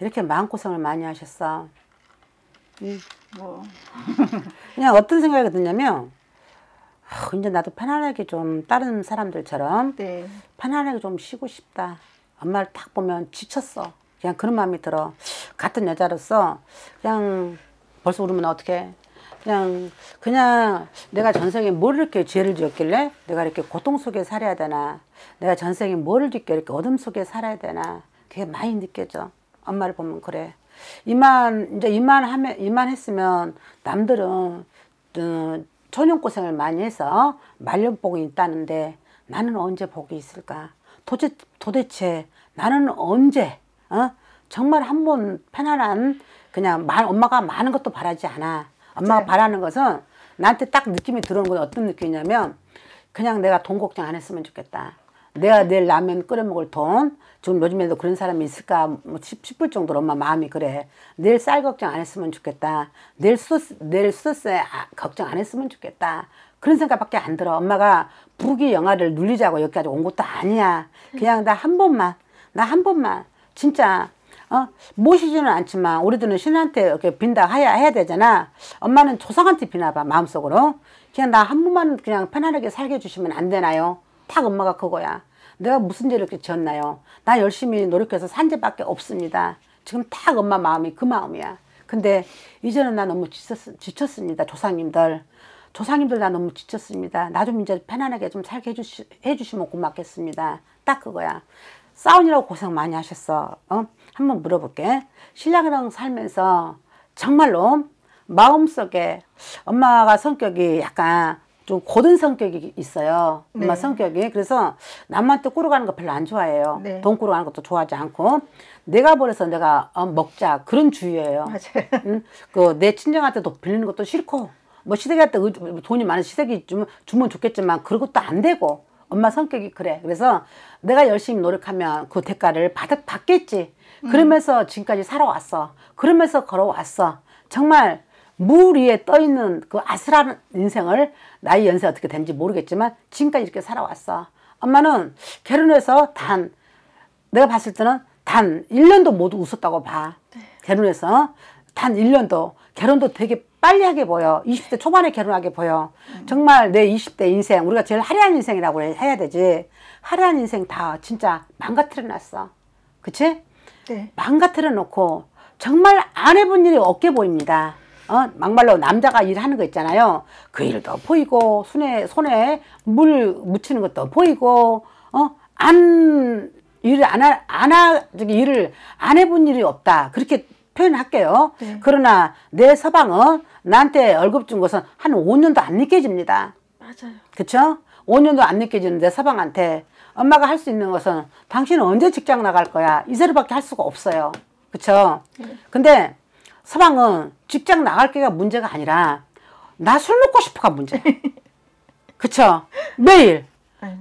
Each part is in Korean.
이렇게 마음고생을 많이 하셨어. 응. 뭐. 그냥 어떤 생각이 드냐면 아, 이제 나도 편안하게 좀 다른 사람들처럼 네. 편안하게 좀 쉬고 싶다. 엄마를 딱 보면 지쳤어. 그냥 그런 마음이 들어. 같은 여자로서 그냥 벌써 울으면 어떻게 그냥 그냥 내가 전생에 뭘 이렇게 죄를 지었길래 내가 이렇게 고통 속에 살아야 되나 내가 전생에 뭘 짓게 이렇게 어둠 속에 살아야 되나 그게 많이 느껴져. 엄마를 보면 그래. 이만 이제 이만 하면 이만 했으면 남들은 어, 전용 고생을 많이 해서 말년 복이 있다는데 나는 언제 복이 있을까? 도대체, 도대체 나는 언제 어? 정말 한 번 편안한 그냥 말, 엄마가 많은 것도 바라지 않아. 엄마가 네. 바라는 것은 나한테 딱 느낌이 들어오는 건 어떤 느낌이냐면 그냥 내가 돈 걱정 안 했으면 좋겠다. 내가 내일 라면 끓여 먹을 돈 지금 요즘에도 그런 사람이 있을까 뭐 싶을 정도로 엄마 마음이 그래 내일 쌀 걱정 안 했으면 좋겠다 내일 수스 내일 수스에 아, 걱정 안 했으면 좋겠다 그런 생각밖에 안 들어 엄마가 부기 영화를 눌리자고 여기까지 온 것도 아니야 그냥 나 한 번만 나 한 번만 진짜 어? 모시지는 않지만 우리들은 신한테 이렇게 빈다 해야, 해야 되잖아 엄마는 조상한테 비나 봐 마음속으로 그냥 나 한 번만 그냥 편안하게 살게 해주시면 안 되나요 탁 엄마가 그거야. 내가 무슨 죄를 이렇게 지었나요? 나 열심히 노력해서 산 죄밖에 없습니다. 지금 탁 엄마 마음이 그 마음이야. 근데 이제는 나 너무 지쳤, 지쳤습니다. 조상님들. 조상님들 나 너무 지쳤습니다. 나 좀 이제 편안하게 좀 살게 해주시, 해주시면 고맙겠습니다. 딱 그거야. 싸우느라고 고생 많이 하셨어. 어? 한번 물어볼게. 신랑이랑 살면서 정말로 마음속에 엄마가 성격이 약간 좀 고든 성격이 있어요. 엄마 네. 성격이. 그래서 남한테 꾸러가는 거 별로 안 좋아해요. 네. 돈 꾸러가는 것도 좋아하지 않고 내가 버려서 내가 어, 먹자 그런 주의예요. 맞아요. 응? 그내 친정한테도 빌리는 것도 싫고 뭐 시댁한테 돈이 많은 시댁이 주면 주면 좋겠지만 그것도 안 되고 엄마 성격이 그래. 그래서 내가 열심히 노력하면 그 대가를 받, 받겠지. 음. 그러면서 지금까지 살아왔어. 그러면서 걸어왔어. 정말 물 위에 떠 있는 그 아슬한 인생을 나의 연세 어떻게 된지 모르겠지만 지금까지 이렇게 살아왔어. 엄마는 결혼해서 단 내가 봤을 때는 단 1년도 모두 웃었다고 봐. 네. 결혼해서 단 1년도 결혼도 되게 빨리 하게 보여. 20대 초반에 결혼하게 보여. 음. 정말 내 20대 인생 우리가 제일 화려한 인생이라고 해야 되지. 화려한 인생 다 진짜 망가뜨려 놨어. 그치? 네. 망가뜨려 놓고 정말 안 해본 일이 없게 보입니다. 어? 막말로 남자가 일하는 거 있잖아요. 그 일도 보이고 손에 손에 물 묻히는 것도 보이고 어? 안 일을 안 하, 안 하, 저기 일을 안 해본 일이 없다. 그렇게 표현할게요. 네. 그러나 내 서방은 나한테 월급 준 것은 한 5년도 안 느껴집니다. 맞아요. 그쵸? 5년도 안 느껴지는데 서방한테 엄마가 할 수 있는 것은 당신은 언제 직장 나갈 거야? 이세로밖에 할 수가 없어요. 그쵸? 네. 근데 서방은 직장 나갈 게가 문제가 아니라 나 술 먹고 싶어가 문제 그쵸? 매일.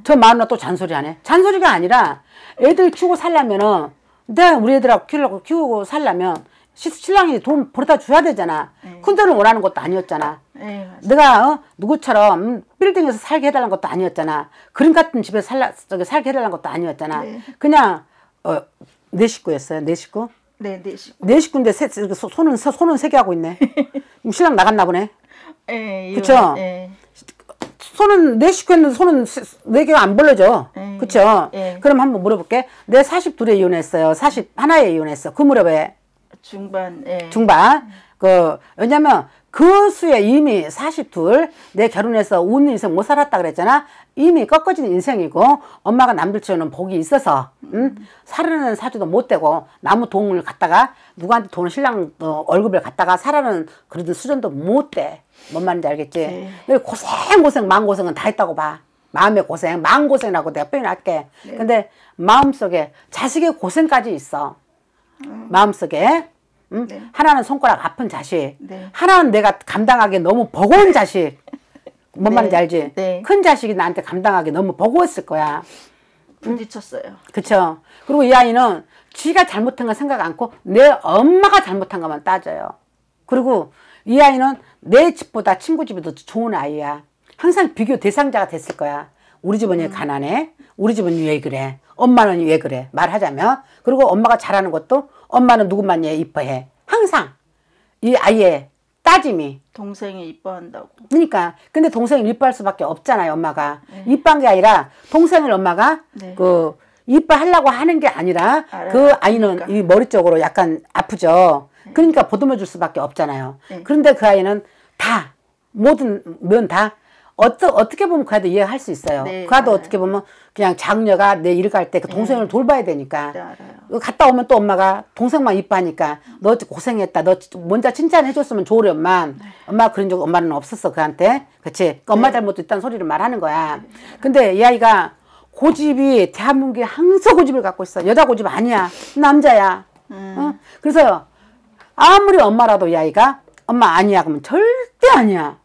저 마누라 또 잔소리 안 해. 잔소리가 아니라 애들 키우고 살려면은 내가 우리 애들하고 키우려고 키우고 살려면 신랑이 돈 벌어다 줘야 되잖아. 에이. 큰 돈을 원하는 것도 아니었잖아. 에이, 네, 내가 어? 누구처럼 빌딩에서 살게 해달라는 것도 아니었잖아. 그림 같은 집에 살라, 저기 살게 해달라는 것도 아니었잖아. 에 네. 그냥 어, 내 식구였어요. 내 식구. 네, 네 식구. 네 식구인데 세, 손은 손은 세 개 하고 있네. 신랑 나갔나 보네. 예, 그렇죠. 손은 네 식구였는데 손은 네 개가 안 벌려져. 그렇죠. 그럼 한번 물어볼게. 내4 2에 이혼했어요. 4 1에 이혼했어. 그 무렵에 중반. 예. 중반. 그 왜냐면 그 수에 이미 42, 내 결혼해서 온 인생 못 살았다 그랬잖아. 이미 꺾어진 인생이고 엄마가 남들 치우는 복이 있어서 응? 음? 사르는 사주도 못 되고 나무 돈을 갖다가 누구한테 돈을 신랑 어, 월급을 갖다가 사라는 그러던 수준도 못 돼. 뭔 말인지 알겠지? 네. 고생 고생 마음 고생은 다 했다고 봐. 마음의 고생, 마음 고생이라고 내가 표현할게. 네. 근데 마음속에 자식의 고생까지 있어. 음. 마음속에 응? 네. 하나는 손가락 아픈 자식. 네. 하나는 내가 감당하기에 너무 버거운 자식. 뭔 네. 말인지 알지? 네. 큰 자식이 나한테 감당하기 너무 버거웠을 거야. 부딪혔어요. 응? 그쵸. 그리고 이 아이는 지가 잘못한 건 생각 않고 내 엄마가 잘못한 것만 따져요. 그리고 이 아이는 내 집보다 친구 집이 더 좋은 아이야. 항상 비교 대상자가 됐을 거야. 우리 집은 왜 음. 가난해? 우리 집은 왜 그래? 엄마는 왜 그래? 말하자면. 그리고 엄마가 잘하는 것도 엄마는 누구만 얘 이뻐해. 항상 이 아이의 따짐이 동생이 이뻐한다고. 그러니까 근데 동생을 이뻐할 수밖에 없잖아요, 엄마가. 네. 이뻐한 게 아니라 동생을 엄마가 네. 그 이뻐하려고 하는 게 아니라 알아요. 그 아이는 그러니까. 이 머리 쪽으로 약간 아프죠. 네. 그러니까 보듬어 줄 수밖에 없잖아요. 네. 그런데 그 아이는 다 모든 면다 어떠, 어떻게 보면 그아도 이해할 수 있어요. 네, 그아도 네. 어떻게 보면 그냥 장녀가 내 일을 갈때그 네. 동생을 네. 돌봐야 되니까. 네, 그 갔다 오면 또 엄마가 동생만 이뻐하니까 너 고생했다. 너 먼저 칭찬해줬으면 좋으련만 네. 엄마 그런 적 엄마는 없었어 그한테. 그치? 그 엄마 잘못도 있다는 소리를 말하는 거야. 근데 이 아이가 고집이 대한민국에 항상 고집을 갖고 있어. 여자 고집 아니야. 남자야. 음. 어? 그래서 아무리 엄마라도 이 아이가 엄마 아니야 그러면 절대 아니야.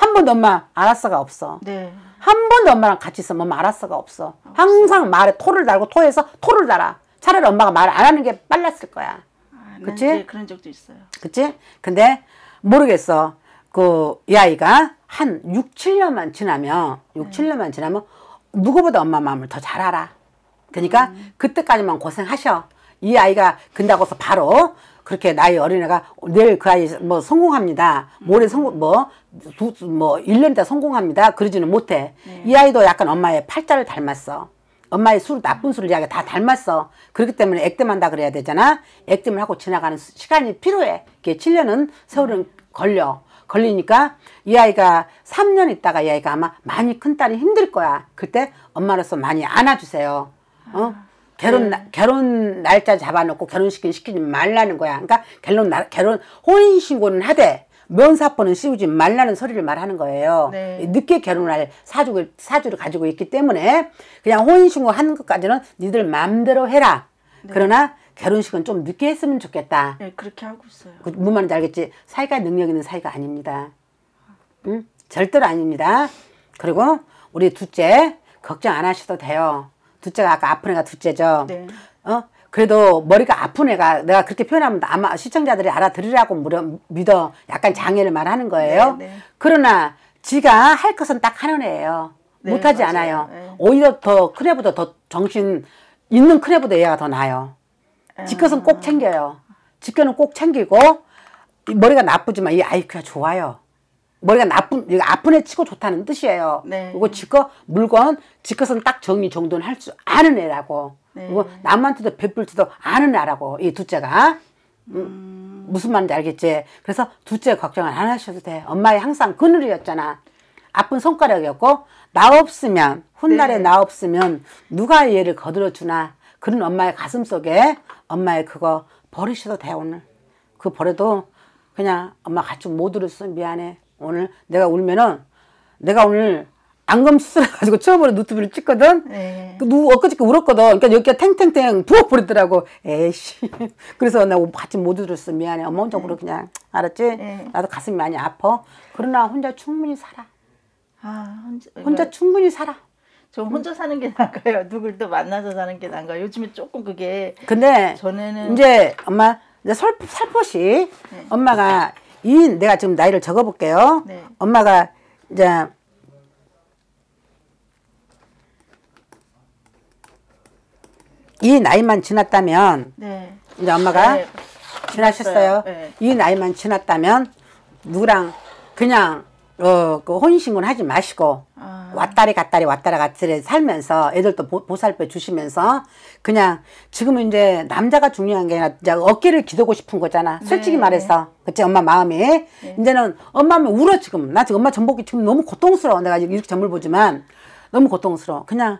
한 번도 엄마 알았어가 없어. 네. 한 번도 엄마랑 같이 있으면 엄마 알았어가 없어. 아, 없어. 항상 말에 토를 달고 토해서 토를 달아. 차라리 엄마가 말 안 하는 게 빨랐을 거야. 아, 그치? 그런 적도 있어요. 그치? 근데 모르겠어. 그 이 아이가 한 6, 7년만 지나면 6, 네. 7년만 지나면 누구보다 엄마 마음을 더 잘 알아. 그러니까 음. 그때까지만 고생하셔. 이 아이가 근다고서 바로 그렇게 나이 어린애가 내일 그 아이 뭐 성공합니다. 모레 음. 성공 뭐뭐 뭐 1년 뭐, 있다 성공합니다. 그러지는 못해. 네. 이 아이도 약간 엄마의 팔자를 닮았어. 엄마의 술 나쁜 술을 이야기 다 닮았어. 그렇기 때문에 액땜한다 그래야 되잖아. 액땜을 하고 지나가는 시간이 필요해. 그게 7년은 세월은 걸려. 걸리니까 이 아이가 3년 있다가 이 아이가 아마 많이 큰 딸이 힘들 거야. 그때 엄마로서 많이 안아주세요. 어? 아. 결혼 음. 결혼 날짜 잡아놓고 결혼시킨 시키지 말라는 거야. 그러니까 결혼 나, 결혼 혼인 신고는 하되 면사포는 씌우지 말라는 소리를 말하는 거예요. 네. 늦게 결혼할 사주 사주를 가지고 있기 때문에 그냥 혼인 신고 하는 것까지는 니들 마음대로 해라. 네. 그러나 결혼식은 좀 늦게 했으면 좋겠다. 네, 그렇게 하고 있어요. 그, 뭔 말인지 알겠지? 사이가 능력 있는 사이가 아닙니다. 응? 절대로 아닙니다. 그리고 우리 둘째 걱정 안 하셔도 돼요. 둘째가 아까 아픈 애가 둘째죠. 네. 어? 그래도 머리가 아픈 애가 내가 그렇게 표현하면 아마 시청자들이 알아들으라고 무려, 믿어 약간 장애를 말하는 거예요. 네, 네. 그러나 지가 할 것은 딱 하는 애예요. 네, 못하지 맞아요. 않아요. 네. 오히려 더 큰 애보다 더 정신 있는 큰 애보다 얘가 더 나아요. 지 아. 것은 꼭 챙겨요. 지 거는 꼭 챙기고 머리가 나쁘지만 이 아이큐가 좋아요. 머리가 나쁜 아픈 애 치고 좋다는 뜻이에요. 네. 그리고 지거 물건 지것은 딱 정리 정돈 할줄 아는 애라고. 네. 그리고 남한테도 베풀지도 아는 애라고 이 둘째가 음, 음, 무슨 말인지 알겠지. 그래서 둘째 걱정을 안 하셔도 돼. 엄마의 항상 그늘이었잖아. 아픈 손가락이었고 나 없으면 훗날에 네. 나 없으면 누가 얘를 거들어 주나 그런 엄마의 가슴 속에 엄마의 그거 버리셔도 돼 오늘. 그 버려도 그냥 엄마 같이 못 들었어 미안해. 오늘 내가 울면은 내가 오늘 안검 수술해가지고 처음으로 노트북을 찍거든. 네. 그 누, 엊그저께 울었거든. 그러니까 여기가 탱탱탱 부엌버리더라고 에이씨. 그래서 내나 같이 못 울었어. 미안해. 엄마적으로 네. 그냥. 알았지? 네. 나도 가슴이 많이 아파. 그러나 혼자 충분히 살아. 아, 혼자, 혼자 충분히 살아. 저 혼자 사는 게 나은가요? 누굴 또 만나서 사는 게 나은가요? 요즘에 조금 그게. 근데. 전에는. 이제 엄마, 이제 살, 살포시 네. 엄마가 이 내가 지금 나이를 적어볼게요. 네. 엄마가 이제 이 나이만 지났다면 네. 이제 엄마가 네. 지나셨어요. 네. 이 나이만 지났다면 누구랑 그냥 어, 그 혼인신고는 하지 마시고 아. 왔다리 갔다리 왔다리 갔다리 살면서 애들도 보, 살펴 주시면서 그냥 지금은 이제 남자가 중요한 게 아니라 어깨를 기대고 싶은 거잖아. 솔직히 네. 말해서. 그치 엄마 마음이 네. 이제는 엄마면 울어 지금 나 지금 엄마 전복이 지금 너무 고통스러워 내가 이렇게 전을 보지만 너무 고통스러워 그냥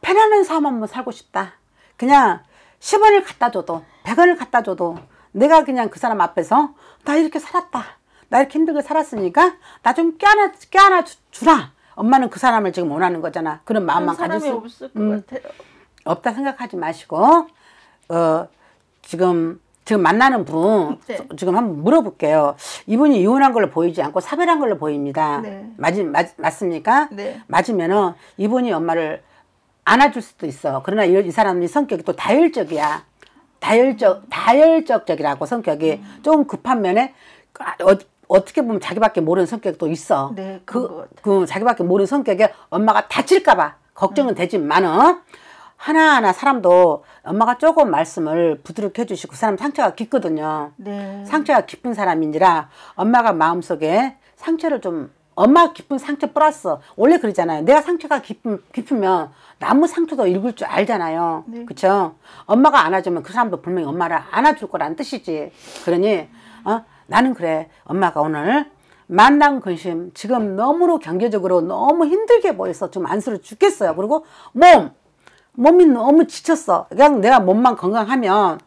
편안한 삶 한번 살고 싶다 그냥 10원을 갖다 줘도 100원을 갖다 줘도 내가 그냥 그 사람 앞에서 나 이렇게 살았다 나 이렇게 힘들게 살았으니까 나 좀 껴안아, 껴안아 주라 엄마는 그 사람을 지금 원하는 거잖아. 그런 마음만 가질 수 없을 것 음, 같아요. 없다 생각하지 마시고 어 지금 지금 만나는 분 네. 지금 한번 물어볼게요. 이분이 이혼한 걸로 보이지 않고 사별한 걸로 보입니다. 네. 맞 맞, 습니까 네. 맞으면은 이분이 엄마를 안아줄 수도 있어. 그러나 이, 이 사람이 성격이 또 다혈적이야. 다혈적 다혈적적이라고 성격이 음. 조금 급한 면에 그, 어, 어떻게 보면 자기밖에 모르는 성격도 있어. 네, 그, 그 자기밖에 모르는 성격에 엄마가 다칠까봐 걱정은 음. 되지만은 어? 하나하나 사람도 엄마가 조금 말씀을 부드럽게 해주시고 그 사람 상처가 깊거든요. 네. 상처가 깊은 사람인지라 엄마가 마음속에 상처를 좀 엄마 깊은 상처 뿌렸어. 원래 그러잖아요. 내가 상처가 깊음, 깊으면 나무 상처도 읽을 줄 알잖아요. 네. 그쵸? 엄마가 안아주면 그 사람도 분명히 엄마를 안아줄 거란 뜻이지. 그러니 어? 나는 그래 엄마가 오늘 만난 근심 지금 너무로 경제적으로 너무 힘들게 보여서 좀 안쓰러 죽겠어요 그리고 몸 몸이 너무 지쳤어 그냥 내가 몸만 건강하면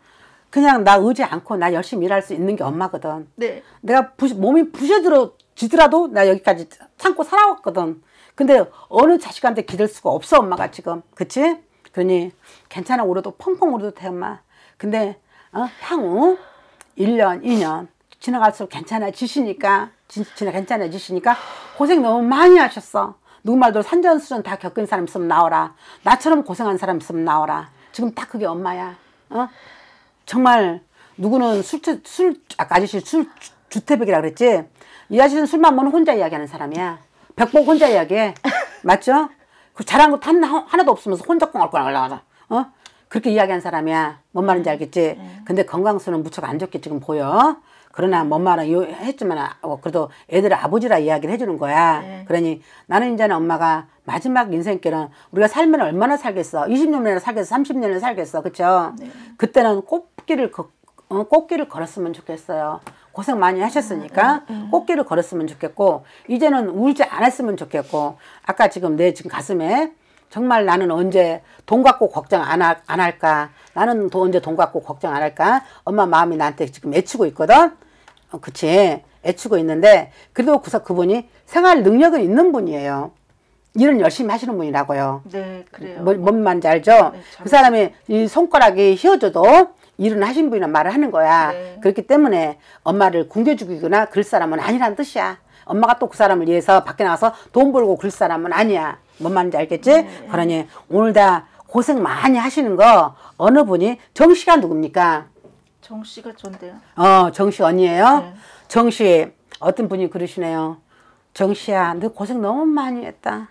그냥 나 의지 않고 나 열심히 일할 수 있는 게 엄마거든 네. 내가 부시, 몸이 부셔들어 지더라도 나 여기까지 참고 살아왔거든 근데 어느 자식한테 기댈 수가 없어 엄마가 지금 그치? 그러니 괜찮아 울어도 펑펑 울어도 돼 엄마 근데 어, 향후 1년 2년 지나갈수록 괜찮아지시니까 진짜 괜찮아지시니까 고생 너무 많이 하셨어. 누구말도 산전수전 다 겪은 사람 있으면 나와라. 나처럼 고생한 사람 있으면 나와라. 지금 딱 그게 엄마야. 어? 정말 누구는 술, 술 아까 아저씨 술 주태백이라 그랬지? 이 아저씨는 술만 먹는 혼자 이야기하는 사람이야. 백복 혼자 이야기해. 맞죠? 그 잘한 거 하나도 없으면서 혼자 꽁얼꽁얼 나가라. 어? 그렇게 이야기한 사람이야. 뭔 말인지 알겠지? 음. 근데 건강수는 무척 안 좋게 지금 보여. 그러나 뭔 말은 했지만 아, 어, 그래도 애들 아버지라 이야기를 해주는 거야. 네. 그러니 나는 이제는 엄마가 마지막 인생길은 우리가 살면 얼마나 살겠어. 20년이나 살겠어. 3 0년을 살겠어. 그쵸? 네. 그때는 꽃길을, 어, 꽃길을 걸었으면 좋겠어요. 고생 많이 하셨으니까 아, 네. 네. 꽃길을 걸었으면 좋겠고 이제는 울지 않았으면 좋겠고 아까 지금 내 지금 가슴에 정말 나는 언제 돈 갖고 걱정 안, 하, 안 할까? 나는 돈 언제 돈 갖고 걱정 안 할까? 엄마 마음이 나한테 지금 애치고 있거든? 어, 그치. 애치고 있는데, 그래도 그래 그분이 생활 능력은 있는 분이에요. 일은 열심히 하시는 분이라고요. 네, 그래요. 뭐, 뭔 말인지 알죠? 네, 그 사람이 이 손가락이 휘어져도 일은 하신 분이란 말을 하는 거야. 네. 그렇기 때문에 엄마를 굶겨 죽이거나 그럴 사람은 아니란 뜻이야. 엄마가 또 그 사람을 위해서 밖에 나가서 돈 벌고 그럴 사람은 아니야. 뭔 말인지 알겠지? 네. 그러니 오늘 다 고생 많이 하시는 거 어느 분이 정 씨가 누굽니까? 정 씨가 전데요. 어, 정씨 언니예요. 네. 정씨 어떤 분이 그러시네요. 정 씨야, 너 고생 너무 많이 했다.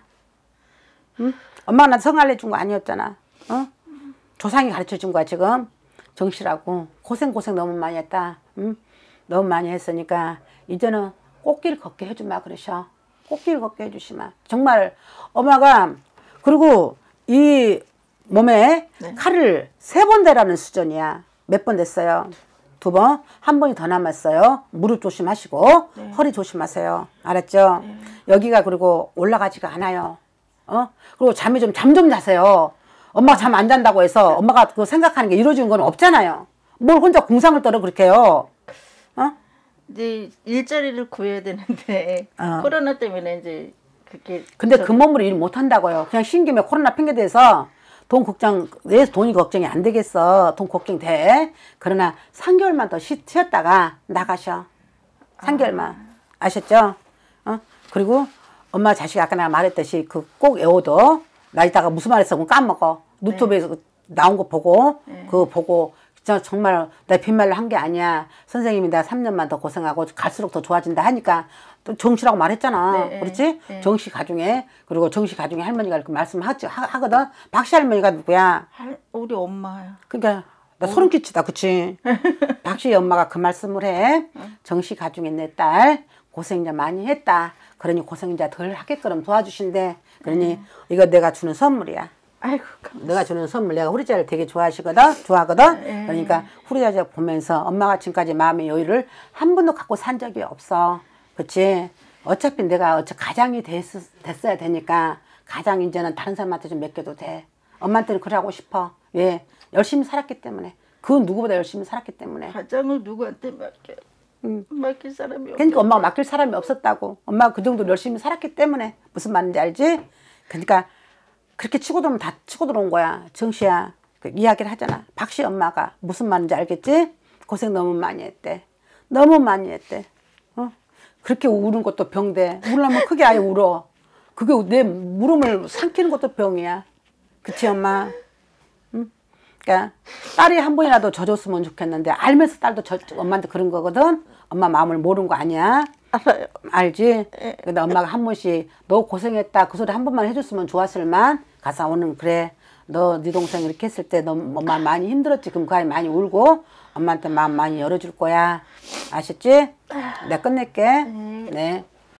응? 엄마가 나 성할래 준 거 아니었잖아. 어? 조상이 가르쳐 준 거야 지금. 정 씨라고 고생 고생 너무 많이 했다. 응? 너무 많이 했으니까 이제는 꽃길 걷게 해주마 그러셔. 꽃길 걷게 해주시마. 정말 엄마가 그리고 이 몸에 네. 칼을 세 번 대라는 수준이야. 몇 번 됐어요? 두 번, 한 번이 더 남았어요. 무릎 조심하시고 네. 허리 조심하세요. 알았죠? 네. 여기가 그리고 올라가지가 않아요. 어? 그리고 잠이 좀 잠 좀 자세요. 엄마가 잠 안 잔다고 해서 엄마가 그 생각하는 게 이루어지는 건 없잖아요. 뭘 혼자 공상을 떨어 그렇게요. 이제 일자리를 구해야 되는데 어. 코로나 때문에 이제 그게 근데 그 몸으로 일 못 한다고요. 그냥 신김에 코로나 핑계대서 돈 걱정 왜 돈이 걱정이 안 되겠어. 돈 걱정 돼. 그러나 3개월만 더 쉬, 었다가 나가셔. 3개월만. 아. 아셨죠? 어? 그리고 엄마 자식 아까 내가 말했듯이 그 꼭외워둬나 이따가 무슨 말 했어 그럼 까먹어. 네. 유튜브에서 나온 거 보고 네. 그거 보고 저 정말 내 빈말로 한 게 아니야. 선생님이 내가 3년만 더 고생하고 갈수록 더 좋아진다 하니까 또 정씨라고 말했잖아. 네, 네, 그렇지? 네. 정씨 가중에 그리고 정씨 가중에 할머니가 이렇게 말씀하지 하, 거든 박씨 할머니가 누구야? 할, 우리 엄마야. 그러니까 나 어. 소름 끼치다, 그치? 박씨 엄마가 그 말씀을 해. 어. 정씨 가중에 내 딸 고생자 많이 했다. 그러니 고생자 덜 하게끔 도와주신대. 그러니 음. 이거 내가 주는 선물이야. 아이고. 내가 주는 선물 내가 후리자를 되게 좋아하시거든 좋아하거든 에이. 예. 그러니까 후리자 보면서 엄마가 지금까지 마음의 여유를 한 번도 갖고 산 적이 없어 그치 어차피 내가 어차 가장이 됐, 됐어야 되니까 가장 이제는 다른 사람한테 좀 맡겨도 돼 엄마한테는 그래 하고 싶어 예 열심히 살았기 때문에 그 누구보다 열심히 살았기 때문에 가장을 누구한테 맡겨 음. 맡길 사람이 없 그러니까 엄마가 맡길 사람이 없었다고 엄마가 그 정도 열심히 살았기 때문에 무슨 말인지 알지 그러니까 그렇게 치고 들어오면 다 치고 들어온 거야. 정씨야 그 이야기를 하잖아. 박씨 엄마가 무슨 말인지 알겠지? 고생 너무 많이 했대. 너무 많이 했대. 어? 그렇게 우는 것도 병돼. 울려면 크게 아예 울어. 그게 내 물음을 삼키는 것도 병이야. 그치 엄마? 응? 그러니까 딸이 한 번이라도 져줬으면 좋겠는데 알면서 딸도 저, 엄마한테 그런 거거든. 엄마 마음을 모르는 거 아니야. 알지? 예. 근데 엄마가 한 번씩 너 고생했다 그 소리 한 번만 해줬으면 좋았을만 가사오는 그래 너 네 동생 이렇게 했을 때 너 엄마 뭐 많이 힘들었지 그럼 그 아이 많이 울고 엄마한테 마음 많이 열어줄 거야 아셨지? 내가 끝낼게 네, 네.